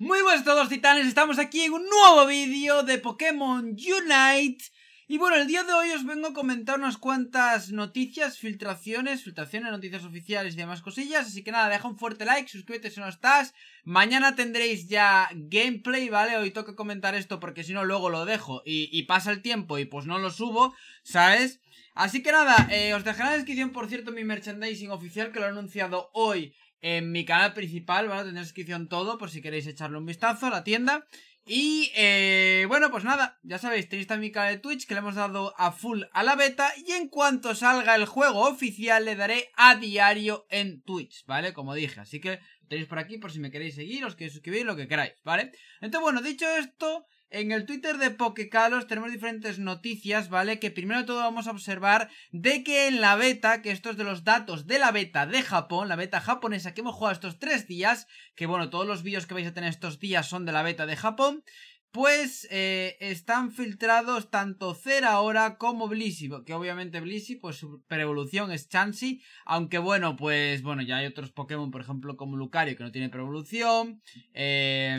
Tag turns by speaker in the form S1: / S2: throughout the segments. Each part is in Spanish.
S1: Muy buenas todos titanes, estamos aquí en un nuevo vídeo de Pokémon Unite Y bueno, el día de hoy os vengo a comentar unas cuantas noticias, filtraciones, filtraciones, noticias oficiales y demás cosillas Así que nada, deja un fuerte like, suscríbete si no estás Mañana tendréis ya gameplay, ¿vale? Hoy toca comentar esto porque si no luego lo dejo y, pasa el tiempo y pues no lo subo, ¿sabes? Así que nada, eh, os dejaré en la descripción, por cierto, mi merchandising oficial que lo he anunciado hoy en mi canal principal, ¿vale? Tendré suscripción todo por si queréis echarle un vistazo a la tienda. Y eh, bueno, pues nada, ya sabéis, tenéis también mi canal de Twitch que le hemos dado a full a la beta y en cuanto salga el juego oficial le daré a diario en Twitch, ¿vale? Como dije, así que tenéis por aquí por si me queréis seguir, os queréis suscribir, lo que queráis, ¿vale? Entonces bueno, dicho esto, en el Twitter de Pokecalos tenemos diferentes noticias, ¿vale? Que primero de todo vamos a observar de que en la beta, que esto es de los datos de la beta de Japón, la beta japonesa que hemos jugado estos tres días, que bueno, todos los vídeos que vais a tener estos días son de la beta de Japón, pues eh, están filtrados tanto Cera como Blissey, que obviamente Blissey, pues su preevolución es Chansey, aunque bueno, pues bueno, ya hay otros Pokémon, por ejemplo, como Lucario, que no tiene preevolución, eh...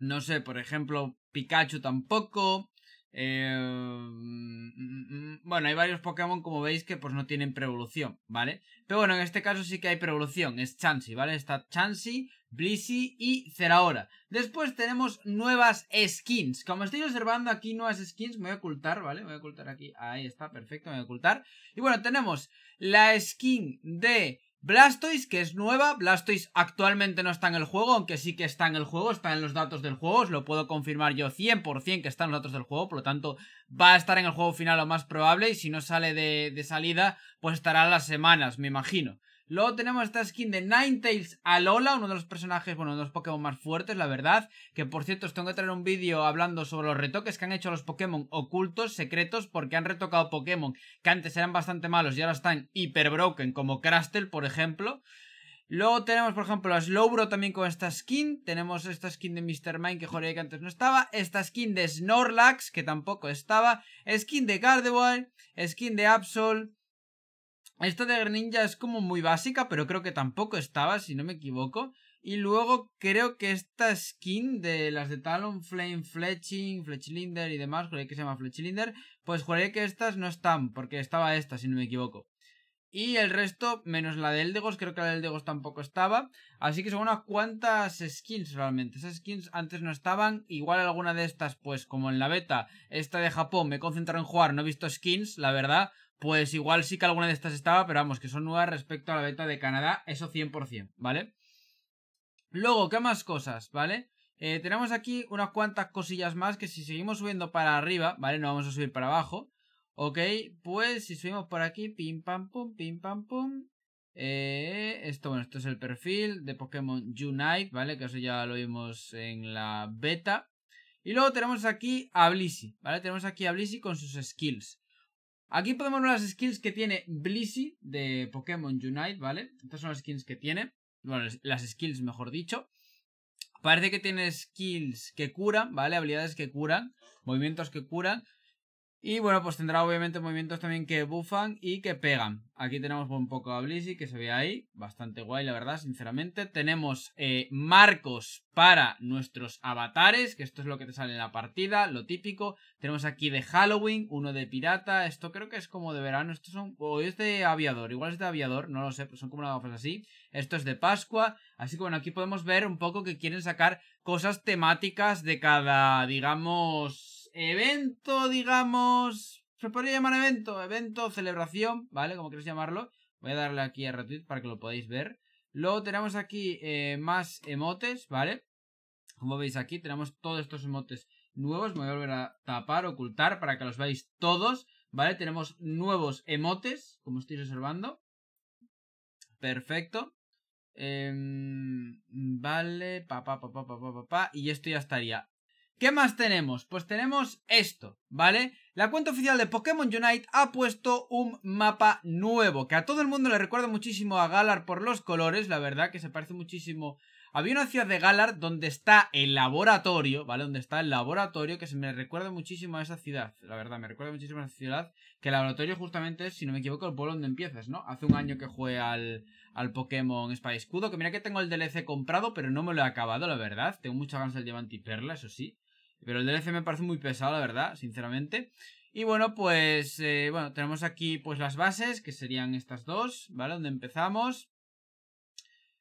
S1: No sé, por ejemplo, Pikachu tampoco. Eh, mm, mm, mm, bueno, hay varios Pokémon, como veis, que pues no tienen preevolución, ¿vale? Pero bueno, en este caso sí que hay preevolución, es Chansey, ¿vale? Está Chansey, Blissey y Zeraora. Después tenemos nuevas skins. Como estoy observando aquí, nuevas skins, me voy a ocultar, ¿vale? Me voy a ocultar aquí, ahí está, perfecto, me voy a ocultar. Y bueno, tenemos la skin de Blastoise, que es nueva. Blastoise actualmente no está en el juego, aunque sí que está en el juego, está en los datos del juego. Os lo puedo confirmar yo 100% que está en los datos del juego, por lo tanto va a estar en el juego final lo más probable. Y si no sale de, salida, pues estará las semanas, me imagino. Luego tenemos esta skin de Ninetales Alola, uno de los personajes, bueno, de los Pokémon más fuertes, la verdad. Que por cierto, os tengo que traer un vídeo hablando sobre los retoques que han hecho los Pokémon ocultos, secretos, porque han retocado Pokémon que antes eran bastante malos y ahora están hiperbroken, como Crustle, por ejemplo. Luego tenemos, por ejemplo, a Slowbro también con esta skin. Tenemos esta skin de Mr. Mine que joder, que antes no estaba. Esta skin de Snorlax que tampoco estaba. Skin de Gardevoir. Skin de Absol. Esta de Greninja es como muy básica, pero creo que tampoco estaba, si no me equivoco. Y luego creo que esta skin de las de Talonflame, Fletching, Fletchlinder y demás, creo que se llama Fletchlinder, pues juraría que estas no están, porque estaba esta, si no me equivoco. Y el resto, menos la de Eldegos, creo que la de Eldegos tampoco estaba. Así que son unas cuantas skins realmente. Esas skins antes no estaban. Igual alguna de estas, pues como en la beta, esta de Japón, me he en jugar, no he visto skins, la verdad pues igual sí que alguna de estas estaba, pero vamos, que son nuevas respecto a la beta de Canadá, eso 100%, ¿vale? Luego, ¿qué más cosas, ¿vale? Eh, tenemos aquí unas cuantas cosillas más que si seguimos subiendo para arriba, ¿vale? No vamos a subir para abajo, ¿ok? Pues si subimos por aquí, pim pam pum, pim pam pum. Eh, esto, bueno, esto es el perfil de Pokémon Unite, ¿vale? Que eso ya lo vimos en la beta. Y luego tenemos aquí a Blissey, ¿vale? Tenemos aquí a Blissey con sus skills. Aquí podemos ver las skills que tiene Blissey de Pokémon Unite, ¿vale? Estas son las skills que tiene. Bueno, las skills, mejor dicho. Parece que tiene skills que curan, ¿vale? Habilidades que curan, movimientos que curan. Y bueno, pues tendrá obviamente movimientos también que bufan y que pegan. Aquí tenemos un poco a y que se ve ahí. Bastante guay, la verdad, sinceramente. Tenemos eh, marcos para nuestros avatares, que esto es lo que te sale en la partida, lo típico. Tenemos aquí de Halloween, uno de pirata. Esto creo que es como de verano. Esto son, o es de aviador, igual es de aviador, no lo sé, son como una gafas así. Esto es de Pascua. Así que bueno, aquí podemos ver un poco que quieren sacar cosas temáticas de cada, digamos evento, digamos, se podría llamar evento, evento, celebración, ¿vale? Como queréis llamarlo. Voy a darle aquí a retweet para que lo podáis ver. Luego tenemos aquí eh, más emotes, ¿vale? Como veis aquí tenemos todos estos emotes nuevos. Me voy a volver a tapar, ocultar para que los veáis todos, ¿vale? Tenemos nuevos emotes, como estoy observando. Perfecto. Em, vale, pa, pa, pa, y esto ya estaría. ¿Qué más tenemos? Pues tenemos esto, ¿vale? La cuenta oficial de Pokémon Unite ha puesto un mapa nuevo, que a todo el mundo le recuerda muchísimo a Galar por los colores, la verdad que se parece muchísimo. Había una ciudad de Galar donde está el laboratorio, ¿vale? Donde está el laboratorio, que se me recuerda muchísimo a esa ciudad, la verdad, me recuerda muchísimo a esa ciudad, que el laboratorio justamente es, si no me equivoco, el pueblo donde empiezas, ¿no? Hace un año que jugué al, al Pokémon Espada y Escudo, que mira que tengo el DLC comprado, pero no me lo he acabado, la verdad. Tengo mucha ganas del Diamante y Perla, eso sí. Pero el DLC me parece muy pesado, la verdad, sinceramente. Y bueno, pues eh, bueno, tenemos aquí pues las bases, que serían estas dos, ¿vale? Donde empezamos.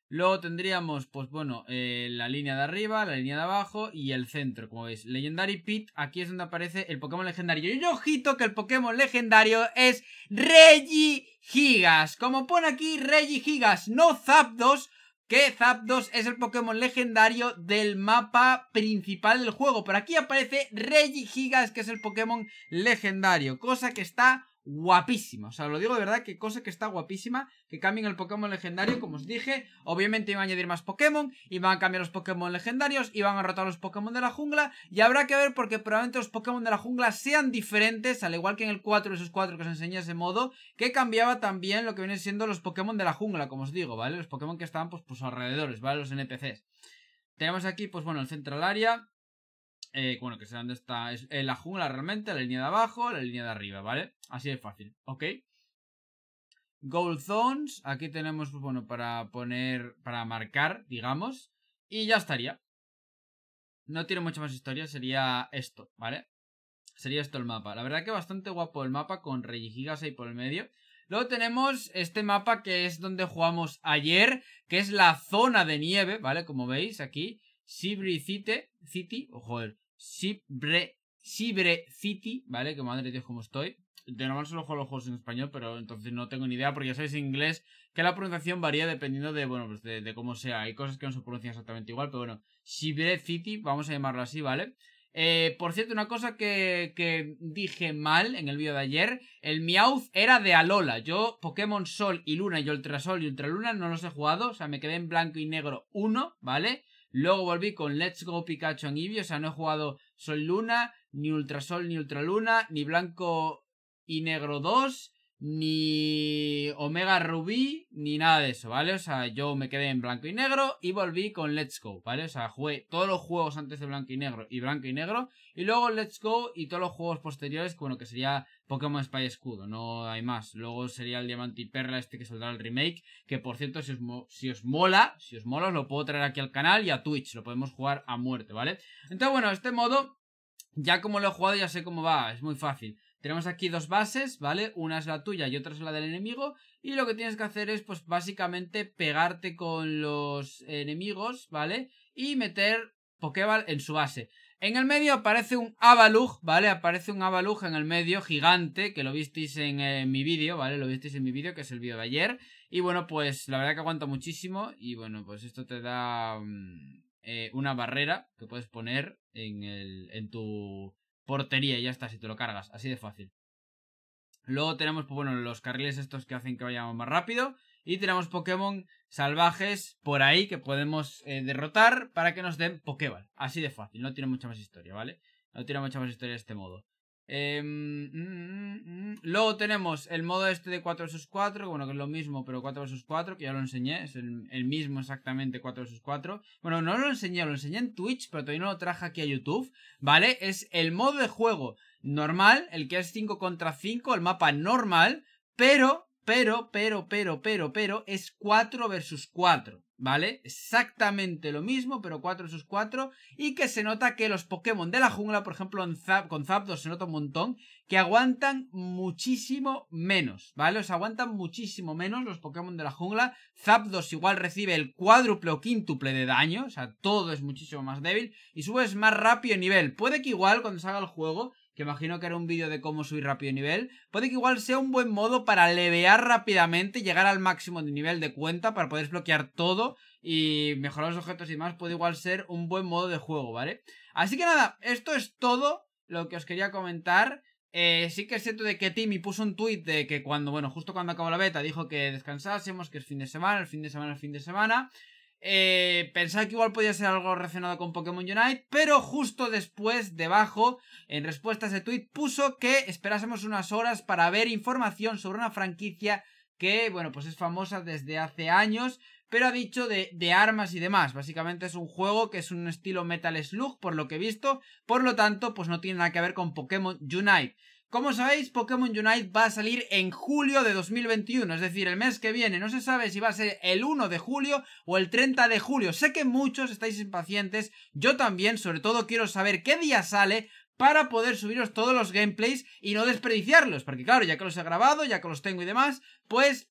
S1: Luego tendríamos, pues bueno, eh, la línea de arriba, la línea de abajo y el centro, como veis. Legendary Pit, aquí es donde aparece el Pokémon legendario. Y ojito que el Pokémon legendario es Regigigas. Como pone aquí Regigigas, no Zapdos, que Zapdos es el Pokémon legendario del mapa principal del juego. por aquí aparece Regigigas, que es el Pokémon legendario, cosa que está guapísima. O sea, lo digo de verdad, que cosa que está guapísima. Que cambien el Pokémon legendario, como os dije. Obviamente iban a añadir más Pokémon. Y van a cambiar los Pokémon legendarios. Y van a rotar los Pokémon de la jungla. Y habrá que ver porque probablemente los Pokémon de la jungla sean diferentes. Al igual que en el 4 esos 4 que os enseñé ese modo. Que cambiaba también lo que vienen siendo los Pokémon de la jungla, como os digo, ¿vale? Los Pokémon que estaban pues, pues alrededores, ¿vale? Los NPCs. Tenemos aquí, pues bueno, el Central Área. Eh, bueno, que sea donde está eh, la jungla realmente, la línea de abajo, la línea de arriba, ¿vale? Así de fácil, ¿ok? Gold zones, aquí tenemos, pues, bueno, para poner, para marcar, digamos, y ya estaría. No tiene mucha más historia, sería esto, ¿vale? Sería esto el mapa. La verdad que bastante guapo el mapa con gigas ahí por el medio. Luego tenemos este mapa que es donde jugamos ayer, que es la zona de nieve, ¿vale? Como veis aquí, Sibri City, City, joder, Sibre City, ¿vale? Que madre de Dios, como estoy. De normal solo juego los juegos en español, pero entonces no tengo ni idea, porque ya sabéis en inglés que la pronunciación varía dependiendo de, bueno, pues de, cómo sea. Hay cosas que no se pronuncian exactamente igual, pero bueno, Sibre City, vamos a llamarlo así, ¿vale? Eh, por cierto, una cosa que, que dije mal en el vídeo de ayer, el Meowth era de Alola. Yo Pokémon Sol y Luna y Sol y Luna no los he jugado, o sea, me quedé en blanco y negro uno, ¿vale? Luego volví con Let's Go Pikachu en Eevee, o sea, no he jugado Sol Luna, ni Ultrasol, ni Ultraluna, ni Blanco y Negro 2, ni Omega Rubí, ni nada de eso, ¿vale? O sea, yo me quedé en blanco y negro y volví con Let's Go, ¿vale? O sea, jugué todos los juegos antes de blanco y negro y blanco y negro y luego Let's Go y todos los juegos posteriores, bueno, que sería Pokémon Spy Escudo, no hay más. Luego sería el Diamante y Perla este que saldrá el remake, que por cierto, si os, si os mola, si os mola, os lo puedo traer aquí al canal y a Twitch, lo podemos jugar a muerte, ¿vale? Entonces, bueno, este modo ya como lo he jugado ya sé cómo va, es muy fácil. Tenemos aquí dos bases, ¿vale? Una es la tuya y otra es la del enemigo. Y lo que tienes que hacer es, pues, básicamente pegarte con los enemigos, ¿vale? Y meter Pokéball en su base. En el medio aparece un Avalug, ¿vale? Aparece un Avalug en el medio, gigante, que lo visteis en eh, mi vídeo, ¿vale? Lo visteis en mi vídeo, que es el vídeo de ayer. Y bueno, pues la verdad que aguanta muchísimo. Y bueno, pues esto te da mm, eh, una barrera que puedes poner en, el, en tu portería y ya está, si te lo cargas, así de fácil. Luego tenemos, pues bueno, los carriles estos que hacen que vayamos más rápido. Y tenemos Pokémon salvajes por ahí que podemos eh, derrotar para que nos den Pokéball. Así de fácil, no tiene mucha más historia, ¿vale? No tiene mucha más historia de este modo. Em, mm, mm, mm. luego tenemos el modo este de 4 vs 4, bueno, que es lo mismo, pero 4 vs 4, que ya lo enseñé, es el, mismo exactamente 4 vs 4. Bueno, no lo enseñé, lo enseñé en Twitch, pero todavía no lo traje aquí a YouTube, ¿vale? Es el modo de juego normal, el que es 5 contra 5, el mapa normal, pero, pero, pero, pero, pero, pero, es 4 vs 4. ¿vale? Exactamente lo mismo, pero 4 sus 4. Y que se nota que los Pokémon de la jungla, por ejemplo, con Zapdos se nota un montón, que aguantan muchísimo menos, ¿vale? sea aguantan muchísimo menos los Pokémon de la jungla. Zapdos igual recibe el cuádruple o quíntuple de daño, o sea, todo es muchísimo más débil. Y subes más rápido el nivel. Puede que igual cuando salga el juego que imagino que era un vídeo de cómo subir rápido nivel, puede que igual sea un buen modo para levear rápidamente, llegar al máximo de nivel de cuenta para poder desbloquear todo y mejorar los objetos y demás, puede igual ser un buen modo de juego, ¿vale? Así que nada, esto es todo lo que os quería comentar. Eh, sí que es cierto de que Timmy puso un tuit de que cuando, bueno, justo cuando acabó la beta dijo que descansásemos, que es fin de semana, el fin de semana, es fin de semana. Eh, pensaba que igual podía ser algo relacionado con Pokémon Unite, pero justo después, debajo, en respuesta a ese tweet, puso que esperásemos unas horas para ver información sobre una franquicia que, bueno, pues es famosa desde hace años, pero ha dicho de, de, armas y demás. Básicamente es un juego que es un estilo Metal Slug, por lo que he visto, por lo tanto, pues no tiene nada que ver con Pokémon Unite. Como sabéis, Pokémon Unite va a salir en julio de 2021, es decir, el mes que viene. No se sabe si va a ser el 1 de julio o el 30 de julio. Sé que muchos estáis impacientes, yo también, sobre todo quiero saber qué día sale para poder subiros todos los gameplays y no desperdiciarlos, porque claro, ya que los he grabado, ya que los tengo y demás, pues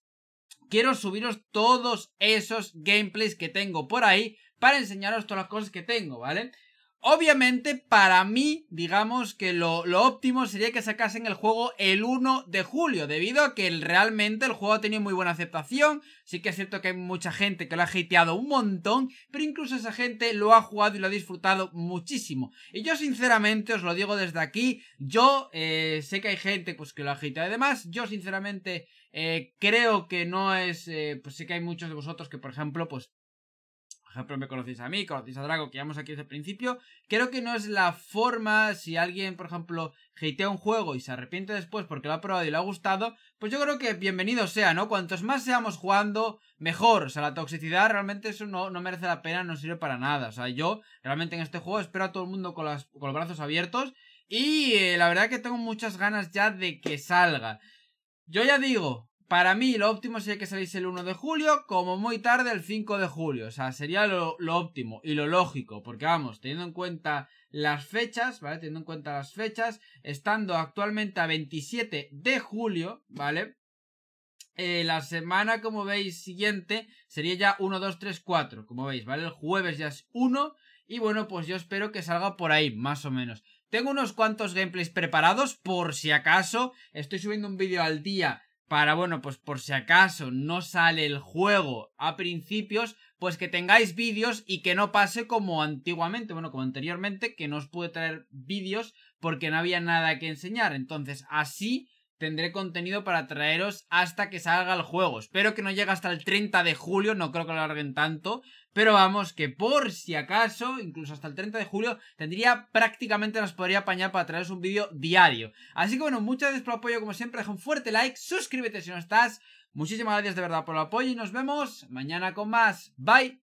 S1: quiero subiros todos esos gameplays que tengo por ahí para enseñaros todas las cosas que tengo, ¿vale? Obviamente, para mí, digamos que lo, óptimo sería que sacasen el juego el 1 de julio, debido a que realmente el juego ha tenido muy buena aceptación. Sí que es cierto que hay mucha gente que lo ha hateado un montón, pero incluso esa gente lo ha jugado y lo ha disfrutado muchísimo. Y yo, sinceramente, os lo digo desde aquí, yo eh, sé que hay gente pues, que lo ha hateado Además, Yo, sinceramente, eh, creo que no es. Eh, pues sé que hay muchos de vosotros que, por ejemplo, pues por ejemplo, me conocéis a mí, conocéis a Drago, que llevamos aquí desde el principio, creo que no es la forma, si alguien, por ejemplo, hatea un juego y se arrepiente después porque lo ha probado y le ha gustado, pues yo creo que bienvenido sea, ¿no? Cuantos más seamos jugando, mejor. O sea, la toxicidad realmente eso no, no merece la pena, no sirve para nada. O sea, yo realmente en este juego espero a todo el mundo con, los brazos abiertos y eh, la verdad que tengo muchas ganas ya de que salga. Yo ya digo, para mí lo óptimo sería que saliese el 1 de julio, como muy tarde el 5 de julio. O sea, sería lo, óptimo y lo lógico, porque vamos, teniendo en cuenta las fechas, ¿vale? Teniendo en cuenta las fechas, estando actualmente a 27 de julio, ¿vale? Eh, la semana, como veis, siguiente sería ya 1, 2, 3, 4, como veis, ¿vale? El jueves ya es 1 y bueno, pues yo espero que salga por ahí, más o menos. Tengo unos cuantos gameplays preparados por si acaso. Estoy subiendo un vídeo al día para, bueno, pues por si acaso no sale el juego a principios, pues que tengáis vídeos y que no pase como antiguamente, bueno, como anteriormente, que no os pude traer vídeos porque no había nada que enseñar. Entonces, así tendré contenido para traeros hasta que salga el juego. Espero que no llegue hasta el 30 de julio, no creo que lo alarguen tanto, pero vamos, que por si acaso, incluso hasta el 30 de julio, tendría prácticamente nos podría apañar para traeros un vídeo diario. Así que bueno, muchas gracias por el apoyo, como siempre, deja un fuerte like, suscríbete si no estás. Muchísimas gracias de verdad por el apoyo y nos vemos mañana con más. Bye.